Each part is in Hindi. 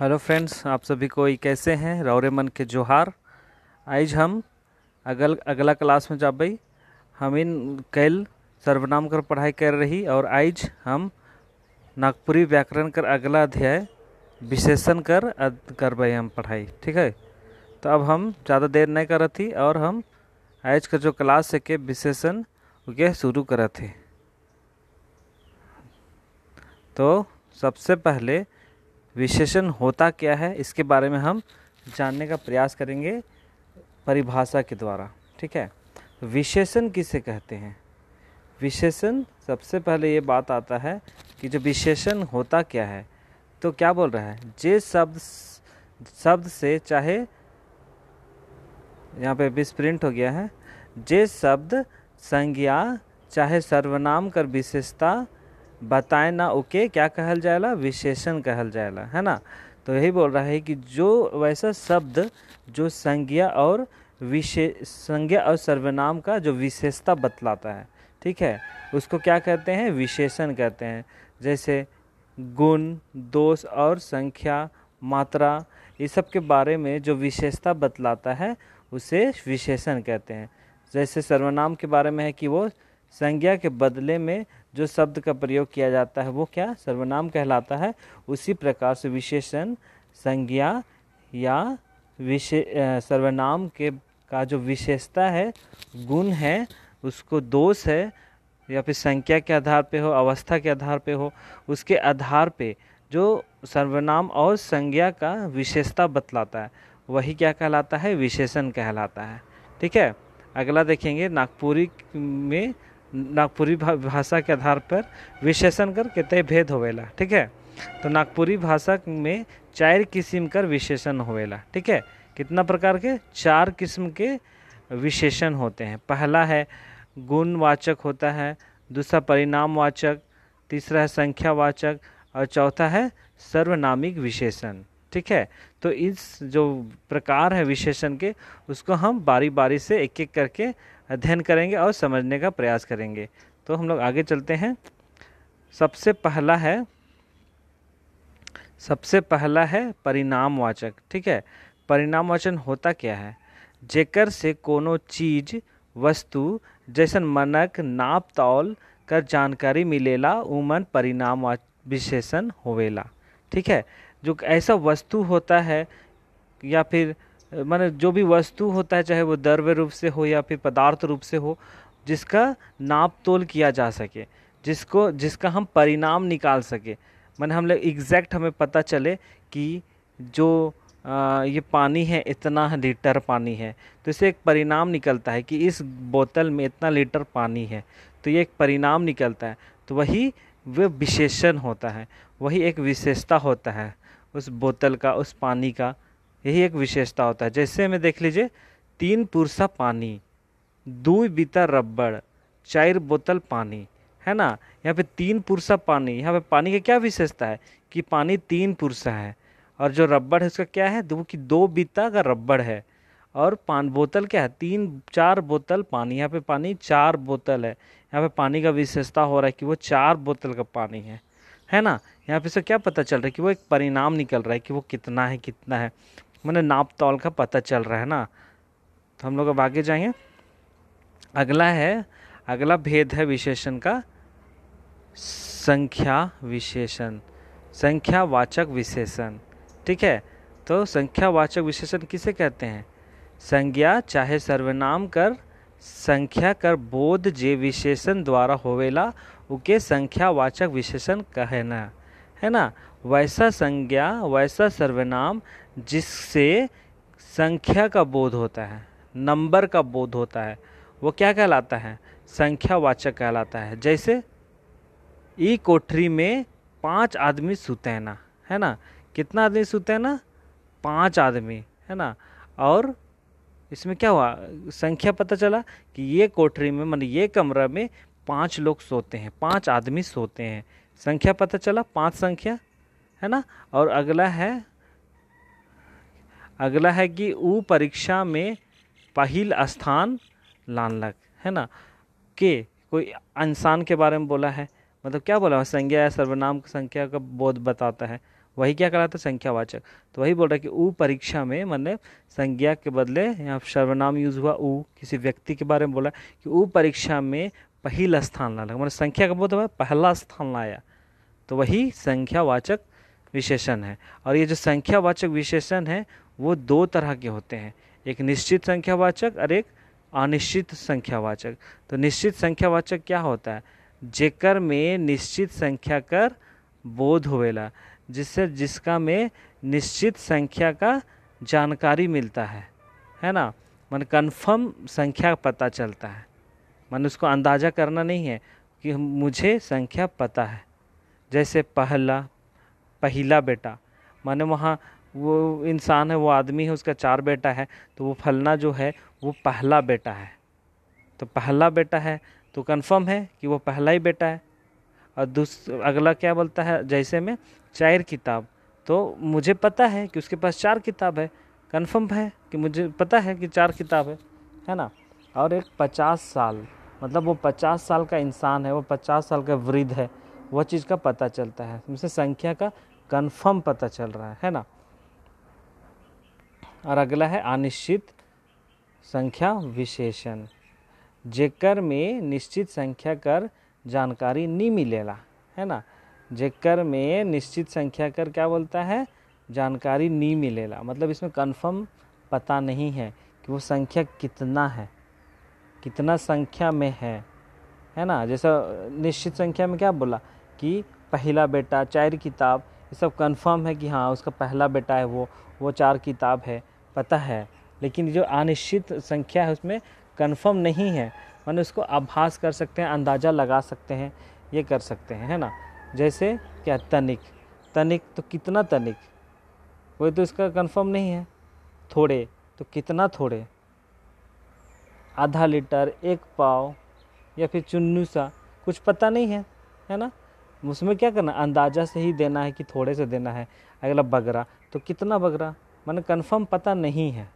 हेलो फ्रेंड्स आप सभी कोई कैसे हैं रौरे मन के जोहार आज हम अगल अगला क्लास में जाबई हम इन कैल सर्वनाम कर पढ़ाई कर रही और आज हम नागपुरी व्याकरण कर अगला अध्याय विशेषण कर कर भाई हम पढ़ाई ठीक है तो अब हम ज़्यादा देर नहीं कर थी और हम आज का जो क्लास है के विशेषण के शुरू कर थे तो सबसे पहले विशेषण होता क्या है इसके बारे में हम जानने का प्रयास करेंगे परिभाषा के द्वारा ठीक है विशेषण किसे कहते हैं विशेषण सबसे पहले ये बात आता है कि जो विशेषण होता क्या है तो क्या बोल रहा है जे शब्द शब्द से चाहे यहाँ पे बिस प्रिंट हो गया है जे शब्द संज्ञा चाहे सर्वनाम कर विशेषता बताए ना ओके क्या कहल जाएगा विशेषण कहल जाएगा है ना तो यही बोल रहा है कि जो वैसा शब्द जो संज्ञा और विशेष संज्ञा और सर्वनाम का जो विशेषता बतलाता है ठीक है उसको क्या कहते हैं विशेषण कहते हैं जैसे गुण दोष और संख्या मात्रा ये सब के बारे में जो विशेषता बतलाता है उसे विशेषण कहते हैं जैसे सर्वनाम के बारे में है कि वो संज्ञा के बदले में जो शब्द का प्रयोग किया जाता है वो क्या सर्वनाम कहलाता है उसी प्रकार से विशेषण संज्ञा या विशे सर्वनाम के का जो विशेषता है गुण है उसको दोष है या फिर संख्या के आधार पे हो अवस्था के आधार पे हो उसके आधार पे जो सर्वनाम और संज्ञा का विशेषता बतलाता है वही क्या कहलाता है विशेषण कहलाता है ठीक है अगला देखेंगे नागपुरी में नागपुरी भाषा के आधार पर विशेषण कर कितने भेद होवेला ठीक है तो नागपुरी भाषा में चार किस्म कर विशेषण होवेला ठीक है कितना प्रकार के चार किस्म के विशेषण होते हैं पहला है गुणवाचक होता है दूसरा परिणामवाचक तीसरा है संख्यावाचक और चौथा है सर्वनामिक विशेषण ठीक है तो इस जो प्रकार है विशेषण के उसको हम बारी बारी से एक एक करके अध्ययन करेंगे और समझने का प्रयास करेंगे तो हम लोग आगे चलते हैं सबसे पहला है सबसे पहला है परिणामवाचक ठीक है परिणामवाचन होता क्या है जेकर से कोनो चीज वस्तु जैसन मनक नाप तौल कर जानकारी मिलेला उमन परिणाम विशेषण होवेला ठीक है जो ऐसा वस्तु होता है या फिर माने जो भी वस्तु होता है चाहे वो द्रव्य रूप से हो या फिर पदार्थ रूप से हो जिसका नाप तोल किया जा सके जिसको जिसका हम परिणाम निकाल सके मैंने हम लोग एग्जैक्ट हमें पता चले कि जो आ, ये पानी है इतना लीटर पानी है तो इसे एक परिणाम निकलता है कि इस बोतल में इतना लीटर पानी है तो ये एक परिणाम निकलता है तो वही वे विशेषण होता है वही एक विशेषता होता है उस बोतल का उस पानी का यही एक विशेषता होता है जैसे में देख लीजिए तीन पुरसा पानी दो बीता रबड़ चार बोतल पानी है ना यहाँ पे तीन पुरसा पानी यहाँ पे पानी की क्या विशेषता है कि पानी तीन पुरसा है और जो रबड़ है उसका क्या है वो कि दो बीता का रबड़ है और पान बोतल क्या है तीन चार बोतल पानी यहाँ पे पानी चार बोतल है यहाँ पे पानी का विशेषता हो रहा है कि वो चार बोतल का पानी है है ना यहाँ पे से क्या पता चल रहा है कि वो एक परिणाम निकल रहा है कि वो कितना है कितना है मैंने नाप तौल का पता चल रहा है ना तो हम लोग अब आगे जाइए अगला है अगला भेद है विशेषण का संख्या विशेषण संख्यावाचक विशेषण ठीक है तो संख्यावाचक विशेषण किसे कहते हैं संज्ञा चाहे सर्वनाम कर संख्या कर बोध जे विशेषण द्वारा होवेला उके संख्यावाचक विशेषण कहना है ना वैसा संज्ञा वैसा सर्वनाम जिससे संख्या का बोध होता है नंबर का बोध होता है वो क्या कहलाता है संख्यावाचक कहलाता है जैसे ई कोठरी में पांच आदमी सूते हैं ना है ना कितना आदमी सूते हैं ना पांच आदमी है ना और इसमें क्या हुआ संख्या पता चला कि ये कोठरी में मतलब ये कमरा में पांच लोग सोते हैं पांच आदमी सोते हैं संख्या पता चला पांच संख्या है ना और अगला है अगला है कि ऊ परीक्षा में पहल स्थान लानलक है ना के कोई इंसान के बारे में बोला है मतलब क्या बोला है संज्ञा या सर्वनाम संख्या का बोध बताता है वही क्या कराता है संख्यावाचक तो वही बोल रहा है कि ऊ परीक्षा में मतलब संज्ञा के बदले यहाँ सर्वनाम यूज़ हुआ ऊ किसी व्यक्ति के बारे में बोला कि ऊ परीक्षा में पहला स्थान लाना मैंने मतलब संख्या का बोध पहला स्थान लाया तो वही संख्यावाचक विशेषण है और ये जो संख्यावाचक विशेषण है वो दो तरह के होते हैं एक निश्चित संख्यावाचक और एक अनिश्चित संख्यावाचक तो निश्चित संख्यावाचक क्या होता है जेकर में निश्चित संख्या कर बोध होवेला जिससे जिसका में निश्चित संख्या का जानकारी मिलता है है ना मन कन्फर्म संख्या पता चलता है मन उसको अंदाज़ा करना नहीं है कि मुझे संख्या पता है जैसे पहला पहला बेटा माने वहाँ वो इंसान है वो आदमी है उसका चार बेटा है तो वो फलना जो है वो पहला बेटा है तो पहला बेटा है तो कन्फर्म है कि वो पहला ही बेटा है और दूस अगला क्या बोलता है जैसे में चार किताब तो मुझे पता है कि उसके पास चार किताब है कन्फर्म है कि मुझे पता है कि चार किताब है है ना और एक पचास साल मतलब वो पचास साल का इंसान है वो पचास साल का वृद्ध है वह चीज़ का पता चलता है उनसे संख्या का कन्फर्म पता चल रहा है है ना और अगला है अनिश्चित संख्या विशेषण जेकर में निश्चित संख्या कर जानकारी नहीं मिलेगा है ना जेकर में निश्चित संख्या कर क्या बोलता है जानकारी नहीं मिलेगा मतलब इसमें कन्फर्म पता नहीं है कि वो संख्या कितना है कितना संख्या में है है ना जैसा निश्चित संख्या में क्या बोला कि पहला बेटा चार किताब ये सब कंफर्म है कि हाँ उसका पहला बेटा है वो वो चार किताब है पता है लेकिन जो अनिश्चित संख्या है उसमें कंफर्म नहीं है मैंने उसको आभास कर सकते हैं अंदाज़ा लगा सकते हैं ये कर सकते हैं है ना जैसे क्या तनिक तनिक तो कितना तनिक वही तो इसका कंफर्म नहीं है थोड़े तो कितना थोड़े आधा लीटर एक पाव या फिर चुन्नू सा कुछ पता नहीं है है ना उसमें क्या करना अंदाज़ा से ही देना है कि थोड़े से देना है अगला बगरा तो कितना बगरा मैंने कंफर्म पता नहीं है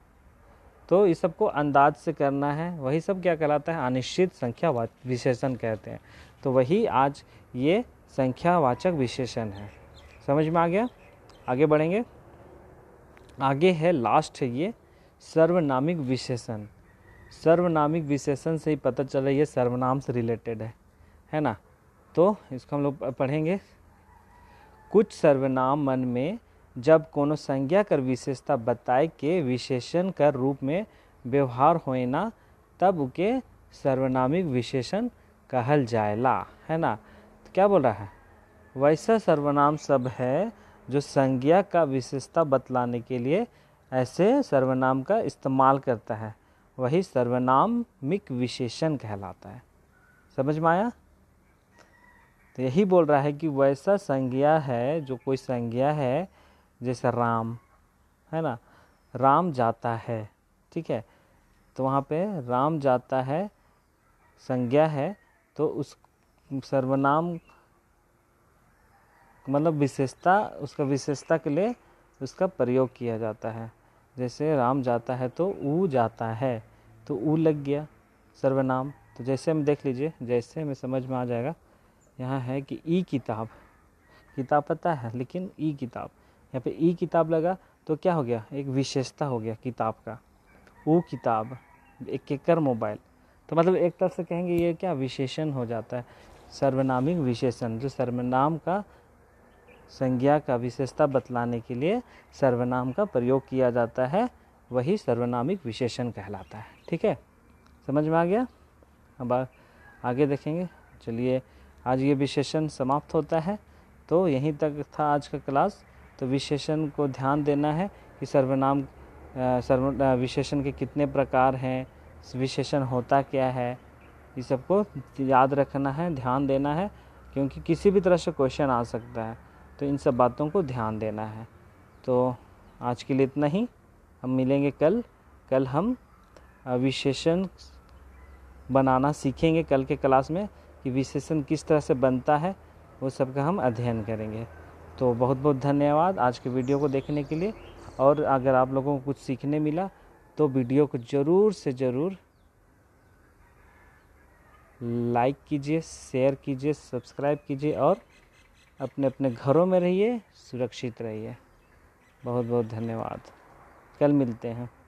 तो इस सबको अंदाज से करना है वही सब क्या कहलाता है अनिश्चित संख्यावाच विशेषण कहते हैं तो वही आज ये संख्यावाचक विशेषण है समझ में आ गया आगे बढ़ेंगे आगे है लास्ट है ये सर्वनामिक विशेषण सर्वनामिक विशेषण से ही पता चला ये सर्वनाम से रिलेटेड है है ना तो इसको हम लोग पढ़ेंगे कुछ सर्वनाम मन में जब कोनो संज्ञा कर विशेषता बताए के विशेषण कर रूप में व्यवहार ना तब उके सर्वनामिक विशेषण कहल जाएला है ना तो क्या बोल रहा है वैसा सर्वनाम सब है जो संज्ञा का विशेषता बतलाने के लिए ऐसे सर्वनाम का इस्तेमाल करता है वही सर्वनामिक विशेषण कहलाता है समझ में आया तो यही बोल रहा है कि वैसा संज्ञा है जो कोई संज्ञा है जैसे राम है ना राम जाता है ठीक है तो वहाँ पे राम जाता है संज्ञा है तो उस सर्वनाम मतलब विशेषता उसका विशेषता के लिए उसका प्रयोग किया जाता है जैसे राम जाता है तो ऊ जाता है तो ऊ लग गया सर्वनाम तो जैसे हम देख लीजिए जैसे हमें समझ में आ जाएगा यहाँ है कि ई किताब किताब पता है लेकिन ई किताब यहाँ पे ई किताब लगा तो क्या हो गया एक विशेषता हो गया किताब का ऊ किताब एक कर मोबाइल तो मतलब एक तरह से कहेंगे ये क्या विशेषण हो जाता है सर्वनामिक विशेषण जो सर्वनाम का संज्ञा का विशेषता बतलाने के लिए सर्वनाम का प्रयोग किया जाता है वही सर्वनामिक विशेषण कहलाता है ठीक है समझ में आ गया अब आ, आगे देखेंगे चलिए आज ये विशेषण समाप्त होता है तो यहीं तक था आज का क्लास तो विशेषण को ध्यान देना है कि सर्वनाम सर्व विशेषण के कितने प्रकार हैं विशेषण होता क्या है ये सबको याद रखना है ध्यान देना है क्योंकि किसी भी तरह से क्वेश्चन आ सकता है तो इन सब बातों को ध्यान देना है तो आज के लिए इतना ही हम मिलेंगे कल कल हम विशेषण बनाना सीखेंगे कल के क्लास में कि विशेषण किस तरह से बनता है वो सब का हम अध्ययन करेंगे तो बहुत बहुत धन्यवाद आज के वीडियो को देखने के लिए और अगर आप लोगों को कुछ सीखने मिला तो वीडियो को ज़रूर से ज़रूर लाइक कीजिए शेयर कीजिए सब्सक्राइब कीजिए और अपने अपने घरों में रहिए सुरक्षित रहिए बहुत बहुत धन्यवाद कल मिलते हैं